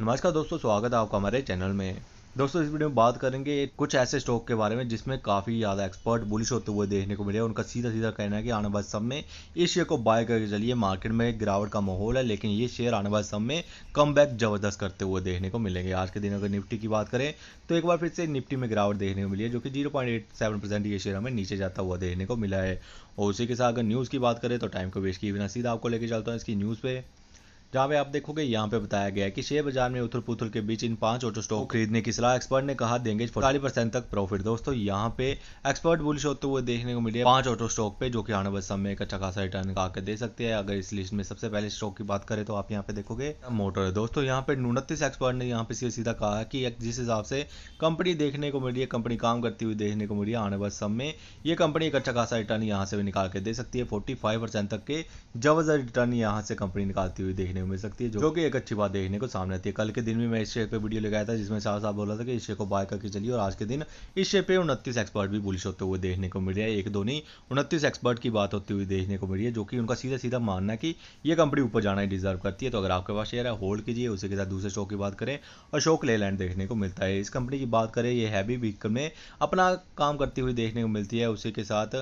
नमस्कार दोस्तों स्वागत है आपका हमारे चैनल में दोस्तों इस वीडियो में बात करेंगे कुछ ऐसे स्टॉक के बारे में जिसमें काफ़ी ज़्यादा एक्सपर्ट बुलिश होते हुए देखने को मिले उनका सीधा सीधा कहना है कि आने वाले समय में इस शेयर को बाय करके चलिए मार्केट में गिरावट का माहौल है लेकिन ये शेयर आने वाले समय में कम बैक जबरदस्त करते हुए देखने को मिलेंगे आज के दिन अगर निफ्टी की बात करें तो एक बार फिर से निफ्टी में गिरावट देखने को मिली है जो कि जीरो ये शेयर हमें नीचे जाता हुआ देखने को मिला है और उसी के साथ अगर न्यूज़ की बात करें तो टाइम को वेस्ट किए बिना सीधा आपको लेके चलता हूँ इसकी न्यूज़ पर जहां पे आप देखोगे यहाँ पे बताया गया है कि शेयर बाजार में उथल पुथल के बीच इन पांच ऑटो स्टॉक खरीदने की सलाह एक्सपर्ट ने कहा देंगे चालीस परसेंट तक प्रॉफिट दोस्तों यहाँ पे एक्सपर्ट बुलिश होते हुए देखने को मिले पांच ऑटो स्टॉक पे जो कि आने वाले समय एक अच्छा खासा रिटर्न आकर दे सकते हैं अगर इस लिस्ट में सबसे पहले स्टॉक की बात करें तो आप यहाँ पे देखोगे मोटर है दोस्तों यहाँ पे उनतीस एक्सपर्ट ने यहाँ पे सीधे सीधा कहा कि जिस हिसाब से कंपनी देखने को मिली है कंपनी काम करती हुई देखने को मिली है आने वाले समय ये कंपनी एक अच्छा खासा रिटर्न यहाँ से भी निकाल के दे सकती है फोर्टी तक के जबरदस्त रिटर्न यहाँ से कंपनी निकालती हुई देखने देखने को मिल सकती है जो कि एक अच्छी बात देखने को सामने आती है कल के दिन भी मैं इस शेयर पर वीडियो लगाया था जिसमें शाह साहब बोला था कि इस शेयर को बाय करके चलिए और आज के दिन इस शेयर पर उनतीस एक्सपर्ट भी बुलिश होते हुए देखने को मिल रहा है एक दो नहीं उनतीस एक्सपर्ट की बात होती हुई देखने को मिल रही है जो कि उनका सीधा सीधा मानना है कि यह कंपनी ऊपर जाना ही डिजर्व करती है तो अगर आपके पास शेयर है होल्ड कीजिए उसी के साथ दूसरे शो की बात करें और शो क्ले लैंड देखने को मिलता है इस कंपनी की बात करें यह हैवी व्हीकल में अपना काम करती हुई देखने को मिलती है उसी के साथ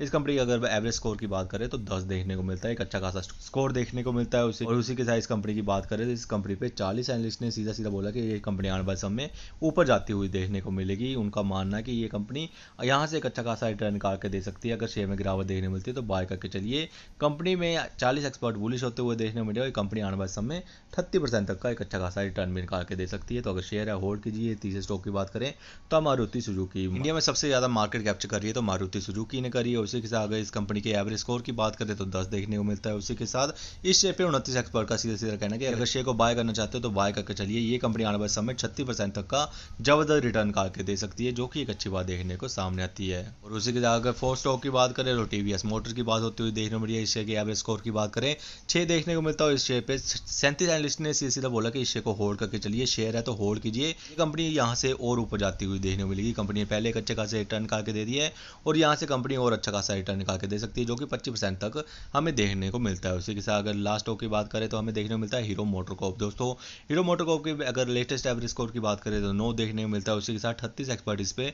इस कंपनी की अगर एवरेज स्कोर की बात करें तो दस देखने को मिलता है एक अच्छा खासा स्कोर देखने को मिलता है उसे और उसी के साथ इस कंपनी की बात करें तो इस कंपनी पे चालीस एनलिस्ट ने सीधा सीधा बोला कि ये कंपनी आने वाले समय में ऊपर जाती हुई देखने को मिलेगी उनका मानना है कि ये कंपनी यहाँ से एक अच्छा खासा रिटर्न करके दे सकती है अगर शेयर में गिरावट देखने मिलती है तो बाय करके चलिए कंपनी में चालीस एक्सपर्ट बुलिश होते हुए देखने को मिलेगा कंपनी आने वाले समय थर्टी परसेंट तक का एक अच्छा खासा रिटर्न भी के दे सकती है तो अगर शेयर है होल्ड कीजिए तीसरे स्टॉक की बात करें तो मारुति सुजुकी इंडिया में सबसे ज़्यादा मार्केट कैप्चर करिए तो मारुति सुजुकी ने करी उसी के साथ अगर इस कंपनी के एवरेज स्कोर की बात करें तो दस देखने को मिलता है उसी के साथ इस शेयर पे उनतीस एक्सपर्ट का सीधा सीधा कहना कि अगर शेयर को बाय करना चाहते हो तो बाय करके चलिए ये कंपनी आने वाले समय छत्तीस परसेंट तक का जबरदस्त रिटर्न करके दे सकती है जो कि एक अच्छी बात देखने को सामने आती है और उसी के साथ अगर फोर स्टॉक की बात करें तो टीवीएस मोटर की बात होती हुई देखने को मिली है इस शेयर के एवरेज स्कोर की बात करें छह देखने को मिलता है इस शेयर पे सैंतीस एनलिस्ट ने सीधे सीधा बोला कि इस शेयर को होल्ड करके चलिए शेयर है तो होल्ड कीजिए कंपनी यहाँ से और ऊपर जाती हुई देखने को मिलेगी कंपनी ने पहले एक अच्छे खासे रिटर्न करके दे दी है और यहाँ से कंपनी और अच्छा अच्छा खासा रिटर्न निकाल के दे सकती है जो कि पच्चीस परसेंट तक हमें देखने को मिलता है उसी के साथ अगर लास्ट ऑफ की बात करें तो हमें देखने को मिलता है हीरो मोटरकॉप दोस्तों हीरो मोटरकॉप की अगर लेटेस्ट एवरेज स्कोर की बात करें तो नो देखने को मिलता है उसी के साथ अठतीस एक्सपर्ट इस पर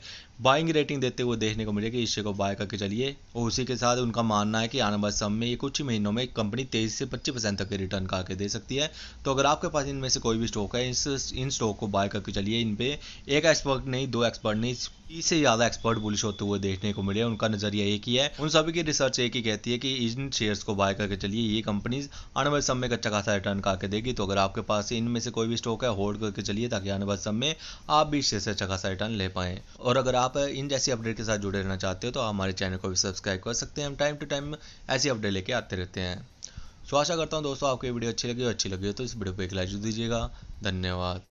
बाइंग रेटिंग देते हुए देखने को मिलेगी इस शेयर को बाय करके चलिए और उसी के साथ उनका मानना है कि आने वाले समय में कुछ महीनों में कंपनी तेईस से पच्चीस परसेंट तक के रिटर्न का के दे सकती है तो अगर आपके पास इनमें से कोई भी स्टॉक है इन स्टॉक को बाय करके चलिए इन पे एक एक्सपर्ट नहीं दो एक्सपर्ट नहीं इससे ज़्यादा एक्सपर्ट बुलिश होते हुए देखने को मिले उनका नजरिया एक किया है उन सभी की रिसर्च एक ही कहती है कि इन शेयर्स को बाय करके चलिए ये कंपनीज आने वाले समय में अच्छा खासा रिटर्न करके देगी तो अगर आपके पास इनमें से कोई भी स्टॉक है होल्ड करके चलिए ताकि आने वाले समय में आप भी इससे अच्छा खासा रिटर्न ले पाए और अगर आप इन जैसी अपडेट के साथ जुड़े रहना चाहते हो तो हमारे चैनल को भी सब्सक्राइब कर सकते हैं हम टाइम टू टाइम ऐसी अपडेट लेके आते रहते हैं तो आशा करता हूँ दोस्तों आपको ये वीडियो अच्छी लगी हो अच्छी लगी हो तो इस वीडियो को एक लाइक दीजिएगा धन्यवाद